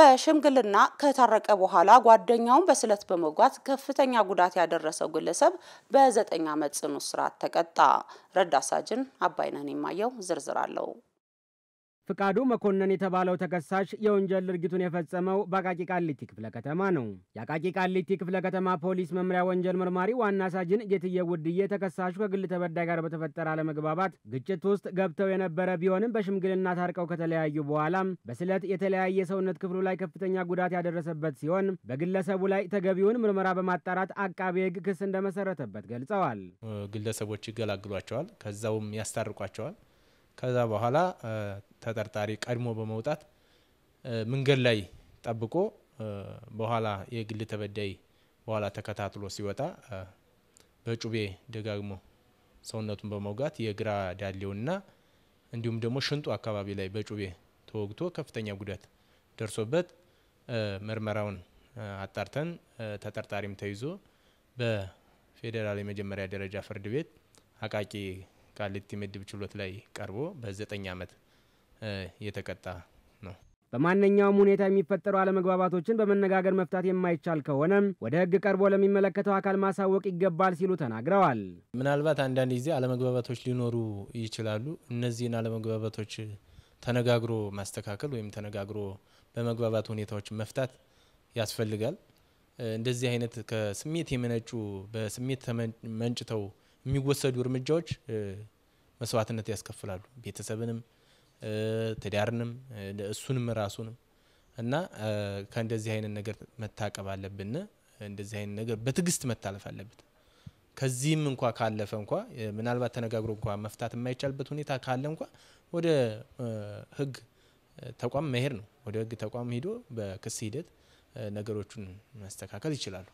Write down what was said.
በሽምግልና ከታረቀ በኋላ ጓደኛውን በስለት በመጓት ከፍተኛ ጉዳት ያደረሰው ግለሰብ በዘጠኝ ዓመት ጽኑ እስራት ተቀጣ። ረዳት ሳጅን የማየው ዝርዝር አለው። ፍቃዱ መኮንን የተባለው ተከሳሽ የወንጀል ድርጊቱን የፈጸመው በአቃቂ ቃሊቲ ክፍለ ከተማ ነው። የአቃቂ ቃሊቲ ክፍለ ከተማ ፖሊስ መምሪያ ወንጀል መርማሪ ዋና ሳጅን ጌትዬ ውድዬ ተከሳሹ ከግል ተበዳይ ጋር በተፈጠረ አለመግባባት ግጭት ውስጥ ገብተው የነበረ ቢሆንም በሽምግልና ታርቀው ከተለያዩ በኋላም በስለት የተለያየ ሰውነት ክፍሉ ላይ ከፍተኛ ጉዳት ያደረሰበት ሲሆን በግለሰቡ ላይ ተገቢውን ምርመራ በማጣራት አቃቤ ሕግ ክስ እንደመሰረተበት ገልጸዋል። ግለሰቦች ይገላግሏቸዋል፣ ከዛውም ያስታርቋቸዋል። ከዛ በኋላ ተጠርጣሪ ቀድሞ በመውጣት መንገድ ላይ ጠብቆ በኋላ የግል ተበዳይ በኋላ ተከታትሎ ሲወጣ በጩቤ ደጋግሞ ሰውነቱን በመውጋት የግራ ዳሌውና እንዲሁም ደግሞ ሽንጡ አካባቢ ላይ በጩቤ ተወግቶ ከፍተኛ ጉዳት ደርሶበት ምርመራውን አጣርተን ተጠርጣሪም ተይዞ በፌዴራል የመጀመሪያ ደረጃ ፍርድ ቤት አቃቂ ቃሊቲ ምድብ ችሎት ላይ ቀርቦ በዘጠኝ ዓመት የተቀጣ ነው። በማንኛውም ሁኔታ የሚፈጠሩ አለመግባባቶችን በመነጋገር መፍታት የማይቻል ከሆነም ወደ ሕግ ቀርቦ ለሚመለከተው አካል ማሳወቅ ይገባል ሲሉ ተናግረዋል። ምናልባት አንዳንድ ጊዜ አለመግባባቶች ሊኖሩ ይችላሉ። እነዚህን አለመግባባቶች ተነጋግሮ ማስተካከል ወይም ተነጋግሮ በመግባባት ሁኔታዎች መፍታት ያስፈልጋል። እንደዚህ አይነት ከስሜት የመነጩ በስሜት መንጭተው የሚወሰዱ እርምጃዎች መስዋዕትነት ያስከፍላሉ ቤተሰብንም ትዳርንም እሱንም ራሱንም እና ከእንደዚህ አይነት ነገር መታቀብ አለብን። እንደዚህ አይነት ነገር በትዕግስት መታለፍ አለበት። ከዚህም እንኳ ካለፈ እንኳ ምናልባት ተነጋግሮ እንኳ መፍታት የማይቻልበት ሁኔታ ካለ እንኳ ወደ ህግ ተቋም መሄድ ነው። ወደ ህግ ተቋም ሄዶ በክስ ሂደት ነገሮቹን መስተካከል ይችላሉ።